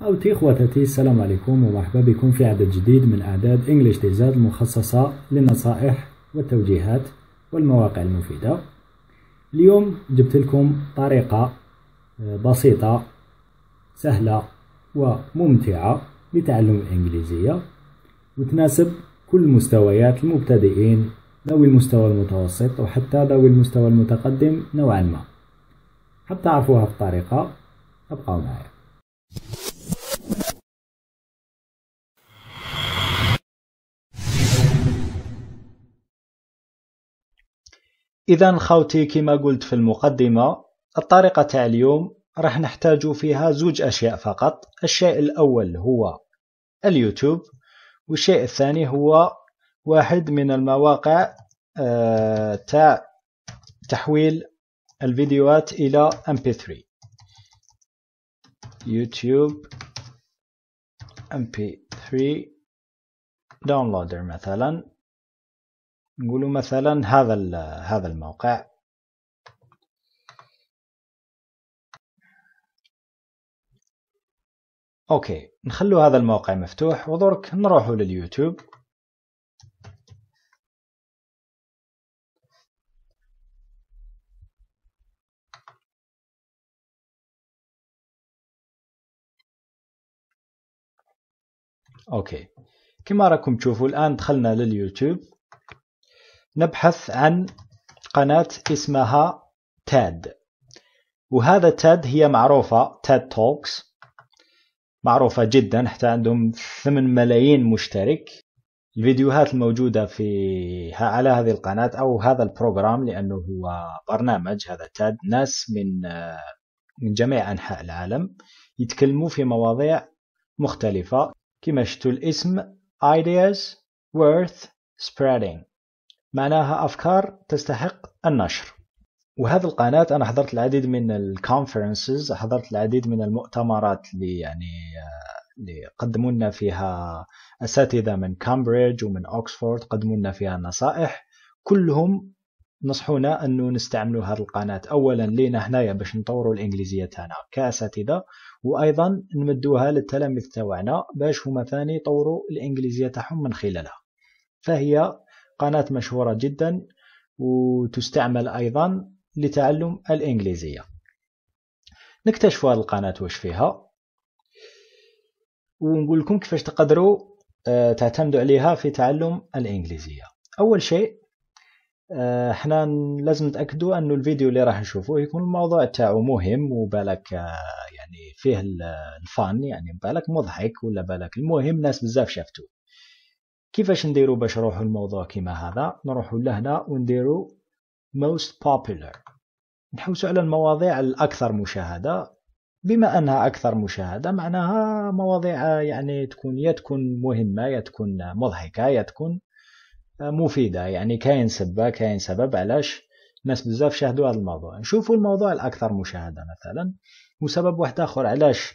أوتي إخوتتي السلام عليكم ومرحبا بكم في عدد جديد من أعداد إنجليش ديزاد المخصصة للنصائح والتوجيهات والمواقع المفيدة اليوم جبت لكم طريقة آه، بسيطة سهلة وممتعة لتعلم الإنجليزية وتناسب كل مستويات المبتدئين ذوي المستوى المتوسط وحتى ذوي المستوى المتقدم نوعا ما حتى تعرفوها في الطريقة ابقوا معي إذا خاوتي كما قلت في المقدمة الطريقة تاع اليوم راح نحتاج فيها زوج أشياء فقط الشيء الأول هو اليوتيوب والشيء الثاني هو واحد من المواقع آه، تاع تحويل الفيديوهات إلى MP3 يوتيوب MP3 داونلودر مثلا نقولوا مثلا هذا هذا الموقع اوكي نخلو هذا الموقع مفتوح ودرك نروحوا لليوتيوب اوكي كما راكم تشوفوا الان دخلنا لليوتيوب نبحث عن قناة اسمها تاد وهذا تاد هي معروفة تاد توكس معروفة جدا حتى عندهم 8 ملايين مشترك الفيديوهات الموجودة في على هذه القناة أو هذا البروجرام لأنه هو برنامج هذا تاد ناس من آه، من جميع أنحاء العالم يتكلموا في مواضيع مختلفة كما شفتوا الاسم Ideas Worth Spreading معناها أفكار تستحق النشر وهذه القناة أنا حضرت العديد من الكونفرنسز حضرت العديد من المؤتمرات اللي يعني آه، اللي قدموا لنا فيها أساتذة من كامبريدج ومن أوكسفورد قدموا لنا فيها نصائح كلهم نصحونا أنه نستعملوا هذه القناة أولا لينا هنايا باش نطوروا الإنجليزية تاعنا كأساتذة وأيضا نمدوها للتلاميذ تاعنا باش هما ثاني يطوروا الإنجليزية تاعهم من خلالها فهي قناة مشهورة جدا وتستعمل أيضا لتعلم الإنجليزية نكتشف هذه القناة واش فيها ونقول لكم كيفاش تقدروا آه، تعتمدوا عليها في تعلم الإنجليزية أول شيء احنا آه، لازم نتاكدوا ان الفيديو اللي راح نشوفوه يكون الموضوع تاعو مهم وبالك آه، يعني فيه الفان يعني بالك مضحك ولا بالك المهم ناس بزاف شافتوه كيفاش نديرو باش نروحو لموضوع كيما هذا نروحو لهنا ونديرو most popular نحوسو على المواضيع الأكثر مشاهدة بما أنها أكثر مشاهدة معناها مواضيع يعني تكون يا تكون مهمة يا تكون مضحكة يا تكون مفيدة يعني كاين سبة كاين سبب علاش ناس بزاف شاهدوا هذا الموضوع نشوفوا الموضوع الأكثر مشاهدة مثلا وسبب واحد آخر علاش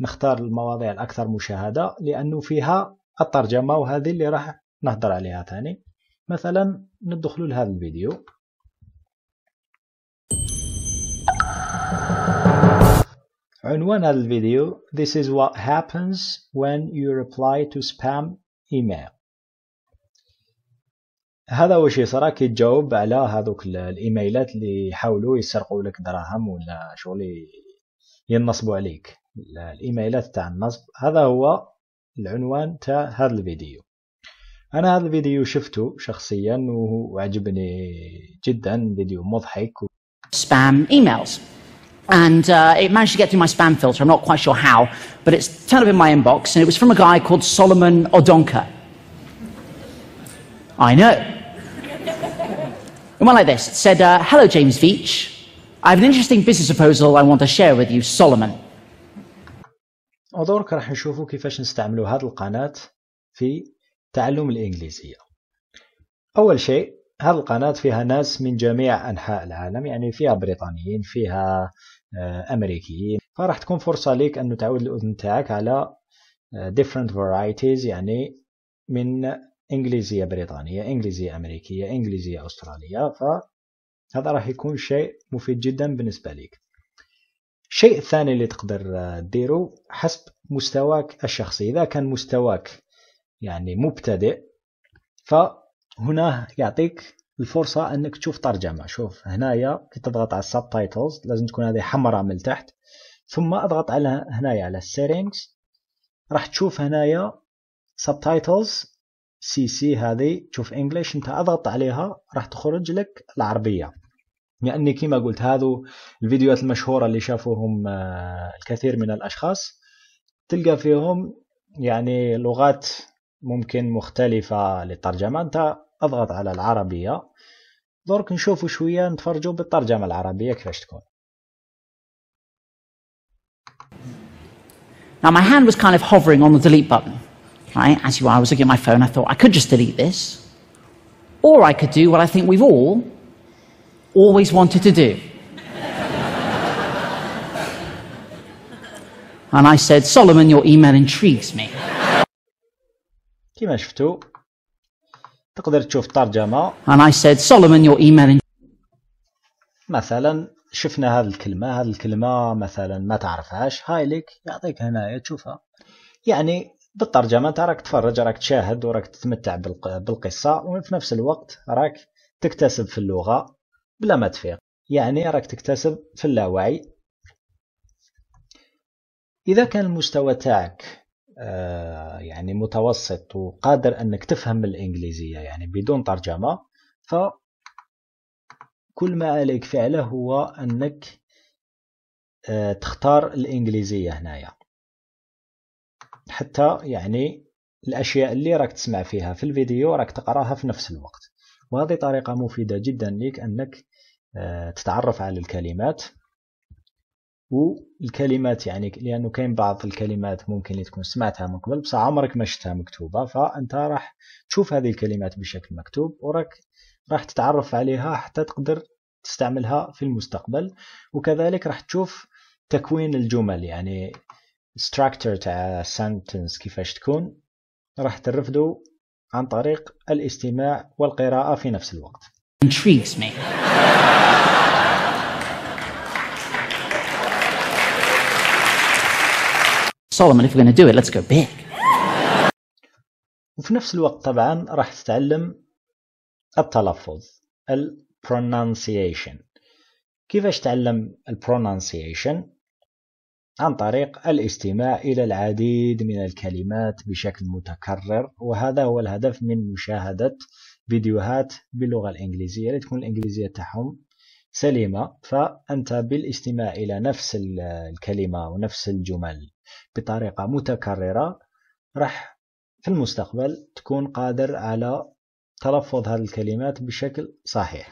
نختار المواضيع الأكثر مشاهدة لأنه فيها الترجمه وهذه اللي راح نهضر عليها ثاني مثلا ندخلوا لهذا الفيديو عنوان هذا الفيديو This is what happens when you reply to spam email هذا هو شي كي تجاوب على هذوك الايميلات اللي يحاولوا يسرقوا لك دراهم ولا شغل ينصبوا عليك الايميلات تاع النصب هذا هو العنوان تاع هذا الفيديو انا هذا الفيديو شفته شخصيا وعجبني جدا فيديو مضحك spam emails and uh, it managed to get through my spam filter i'm not quite sure how but it's turned up in my inbox and it was from a guy called solomon odonka i know it went like this it said uh, hello james veach i have an interesting business proposal i want to share with you solomon ودورك راح نشوفوا كيفاش نستعملوا هاد القناة في تعلم الإنجليزية أول شيء هذه القناة فيها ناس من جميع أنحاء العالم يعني فيها بريطانيين فيها آه، أمريكيين فراح تكون فرصة ليك أن تعود الأذن تاعك على آه، different varieties يعني من إنجليزية بريطانية إنجليزية أمريكية إنجليزية أسترالية فهذا راح يكون شيء مفيد جدا بالنسبة لك الشيء الثاني اللي تقدر آه، ديرو حسب مستواك الشخصي إذا كان مستواك يعني مبتدئ فهنا يعطيك الفرصة أنك تشوف ترجمة شوف هنايا كي تضغط على subtitles لازم تكون هذه حمراء من تحت ثم اضغط على هنايا على settings راح تشوف هنايا سب تايتلز سي سي هذه تشوف english انت اضغط عليها راح تخرج لك العربية لأني كما قلت هذو الفيديوهات المشهورة اللي شافوهم آه، الكثير من الأشخاص تلقى فيهم يعني لغات ممكن مختلفة للترجمة أنت أضغط على العربية درك نشوفوا شوية نتفرجوا بالترجمة العربية كيفاش تكون Now my hand was kind of hovering on the delete button. Right? As you are, I was looking at my phone, I thought I could just delete this. Or I could do what I think we've all always wanted to do. And I said, Solomon, your email intrigues me. كما شفتوا تقدر تشوف الترجمة. And I said, Solomon, your email مثلا شفنا هذه الكلمة هذه الكلمة مثلا ما تعرفهاش هاي لك يعطيك هنايا تشوفها يعني بالترجمة انت راك تفرج راك تشاهد وراك تتمتع بالقصة وفي نفس الوقت راك تكتسب في اللغة بلا ما تفيق يعني راك تكتسب في اللاوعي إذا كان المستوى تاعك آه، يعني متوسط وقادر أنك تفهم الإنجليزية يعني بدون ترجمة فكل ما عليك فعله هو أنك آه، تختار الإنجليزية هنايا حتى يعني الأشياء اللي راك تسمع فيها في الفيديو راك تقراها في نفس الوقت وهذه طريقة مفيدة جدا لك أنك آه، تتعرف على الكلمات والكلمات يعني لأنه كاين بعض الكلمات ممكن تكون سمعتها من قبل بصح عمرك ما شفتها مكتوبة فأنت راح تشوف هذه الكلمات بشكل مكتوب وراك راح تتعرف عليها حتى تقدر تستعملها في المستقبل وكذلك راح تشوف تكوين الجمل يعني structure تاع sentence كيفاش تكون راح ترفدو عن طريق الاستماع والقراءة في نفس الوقت. Intrigues me. Solomon, if we're do it, let's go وفي نفس الوقت طبعا راح تتعلم التلفظ البرونانسيشن كيفاش تعلم البرونانسيشن عن طريق الاستماع إلى العديد من الكلمات بشكل متكرر وهذا هو الهدف من مشاهدة فيديوهات باللغة الإنجليزية لتكون الإنجليزية تاعهم سليمة فأنت بالاستماع إلى نفس الكلمة ونفس الجمل بطريقة متكررة راح في المستقبل تكون قادر على تلفظ هذه الكلمات بشكل صحيح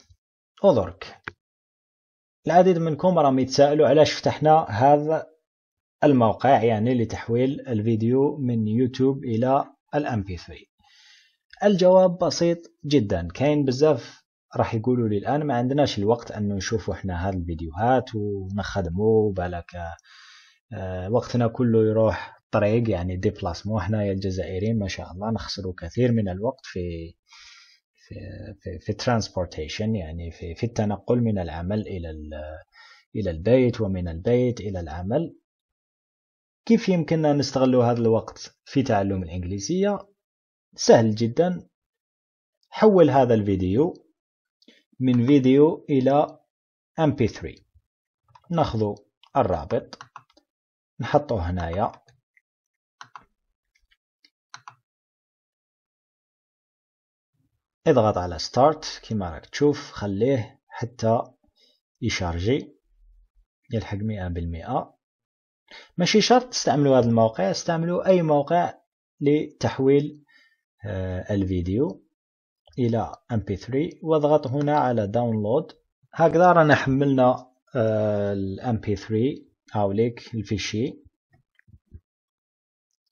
اذرك العديد منكم راهم يتساءلوا علاش فتحنا هذا الموقع يعني لتحويل الفيديو من يوتيوب إلى الام بي 3 الجواب بسيط جدا كاين بزاف راح يقولوا لي الآن ما عندناش الوقت ان نشوفوا احنا هاد الفيديوهات ونخدموا بالك آه، وقتنا كله يروح طريق يعني احنا يا الجزائريين ما شاء الله نخسروا كثير من الوقت في في في, في ترانسبورتيشن يعني في في التنقل من العمل الى الى البيت ومن البيت الى العمل كيف يمكننا نستغل هذا الوقت في تعلم الإنجليزية؟ سهل جدا حول هذا الفيديو من فيديو إلى MP3 ناخذ الرابط نحطه هنايا اضغط على ستارت كما راك تشوف خليه حتى يشارجي يلحق مئة بالمئة ماشي شرط تستعملوا هذا الموقع استعملوا أي موقع لتحويل آه، الفيديو إلى MP3 واضغط هنا على داونلود هكذا رانا حملنا آه، ال MP3 أو ليك الفيشي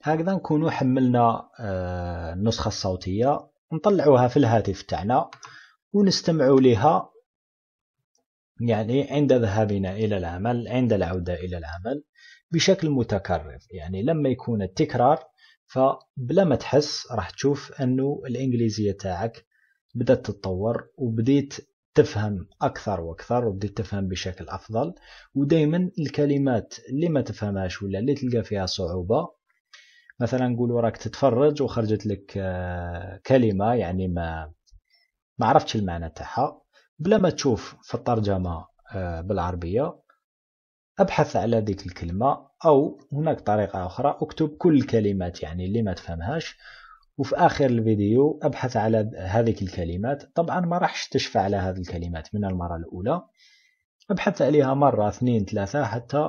هكذا نكونوا حملنا النسخة آه، الصوتية نطلعوها في الهاتف تاعنا ونستمعوا لها يعني عند ذهابنا إلى العمل عند العودة إلى العمل بشكل متكرر يعني لما يكون التكرار فبلا ما تحس راح تشوف أنه الإنجليزية تاعك بدأت تتطور وبديت تفهم أكثر وأكثر وبديت تفهم بشكل أفضل ودايما الكلمات اللي ما تفهمهاش ولا اللي تلقى فيها صعوبة مثلا نقول راك تتفرج وخرجت لك آه، كلمة يعني ما ما عرفتش المعنى تاعها بلا ما تشوف في الترجمة آه، بالعربية ابحث على ذيك الكلمة أو هناك طريقة أخرى اكتب كل الكلمات يعني اللي ما تفهمهاش وفي آخر الفيديو أبحث على هذه الكلمات طبعا ما راحش تشفى على هذه الكلمات من المرة الأولى أبحث عليها مرة اثنين ثلاثة حتى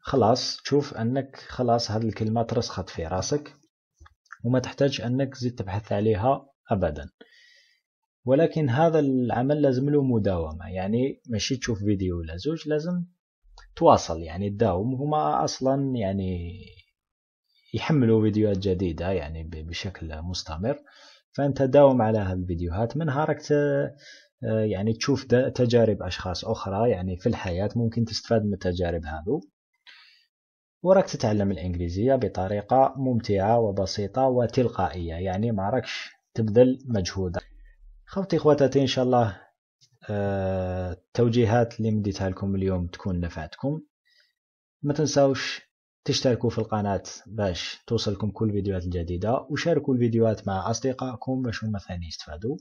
خلاص تشوف أنك خلاص هذه الكلمة ترسخت في راسك وما تحتاج أنك زيد تبحث عليها أبدا ولكن هذا العمل لازم له مداومة يعني ماشي تشوف فيديو ولا زوج لازم تواصل يعني تداوم هما أصلا يعني يحملوا فيديوهات جديدة يعني بشكل مستمر فأنت داوم على هذه الفيديوهات منها راك يعني تشوف تجارب أشخاص أخرى يعني في الحياة ممكن تستفاد من التجارب هذو وراك تتعلم الإنجليزية بطريقة ممتعة وبسيطة وتلقائية يعني ما راكش تبذل مجهودك خوتي خواتاتي ان شاء الله التوجيهات آه، اللي مديتها لكم اليوم تكون نفعتكم ما تنساوش تشتركوا في القناة باش توصلكم كل الفيديوهات الجديدة وشاركوا الفيديوهات مع أصدقائكم باش هما ثاني يستفادوا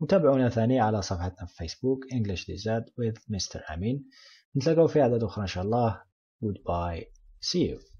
وتابعونا ثاني على صفحتنا في فيسبوك English Desert with Mr. أمين نتلاقاو في أعداد أخرى إن شاء الله Goodbye See you